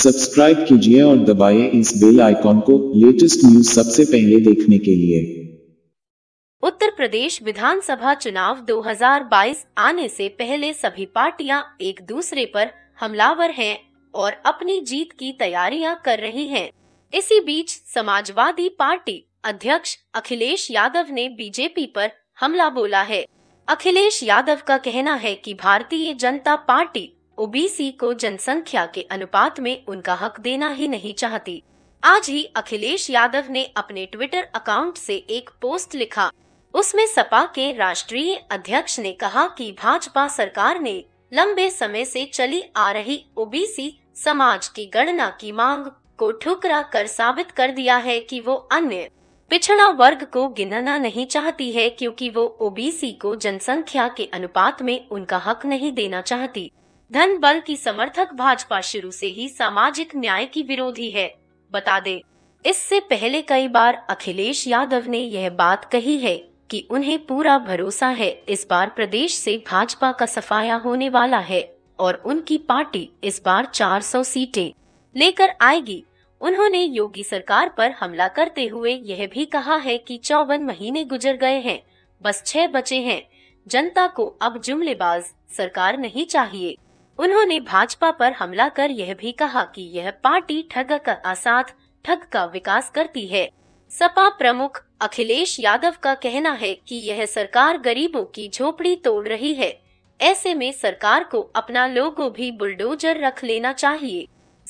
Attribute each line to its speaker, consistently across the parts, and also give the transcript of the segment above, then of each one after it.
Speaker 1: Subscribe कीजिए और दबाए इस बेल आइकॉन को लेटेस्ट न्यूज सबसे पहले देखने के लिए उत्तर प्रदेश विधानसभा चुनाव 2022 आने से पहले सभी पार्टियां एक दूसरे पर हमलावर हैं और अपनी जीत की तैयारियां कर रही हैं। इसी बीच समाजवादी पार्टी अध्यक्ष अखिलेश यादव ने बीजेपी पर हमला बोला है अखिलेश यादव का कहना है कि भारतीय जनता पार्टी ओबीसी को जनसंख्या के अनुपात में उनका हक देना ही नहीं चाहती आज ही अखिलेश यादव ने अपने ट्विटर अकाउंट से एक पोस्ट लिखा उसमें सपा के राष्ट्रीय अध्यक्ष ने कहा कि भाजपा सरकार ने लंबे समय से चली आ रही ओबीसी समाज की गणना की मांग को ठुकरा कर साबित कर दिया है कि वो अन्य पिछड़ा वर्ग को गिनना नहीं चाहती है क्योंकि वो ओबीसी को जनसंख्या के अनुपात में उनका हक नहीं देना चाहती धन बल की समर्थक भाजपा शुरू से ही सामाजिक न्याय की विरोधी है बता दे इससे पहले कई बार अखिलेश यादव ने यह बात कही है कि उन्हें पूरा भरोसा है इस बार प्रदेश से भाजपा का सफाया होने वाला है और उनकी पार्टी इस बार 400 सीटें लेकर आएगी उन्होंने योगी सरकार पर हमला करते हुए यह भी कहा है कि चौवन महीने गुजर गए हैं बस छह बचे हैं जनता को अब जुमलेबाज सरकार नहीं चाहिए उन्होंने भाजपा पर हमला कर यह भी कहा कि यह पार्टी ठग का आसाद ठग का विकास करती है सपा प्रमुख अखिलेश यादव का कहना है कि यह सरकार गरीबों की झोपड़ी तोड़ रही है ऐसे में सरकार को अपना लोगो भी बुलडोजर रख लेना चाहिए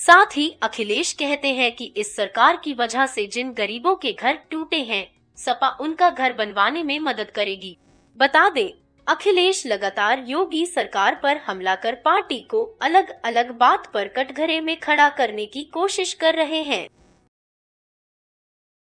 Speaker 1: साथ ही अखिलेश कहते हैं कि इस सरकार की वजह से जिन गरीबों के घर टूटे हैं सपा उनका घर बनवाने में मदद करेगी बता दे अखिलेश लगातार योगी सरकार पर हमला कर पार्टी को अलग अलग बात पर कटघरे में खड़ा करने की कोशिश कर रहे हैं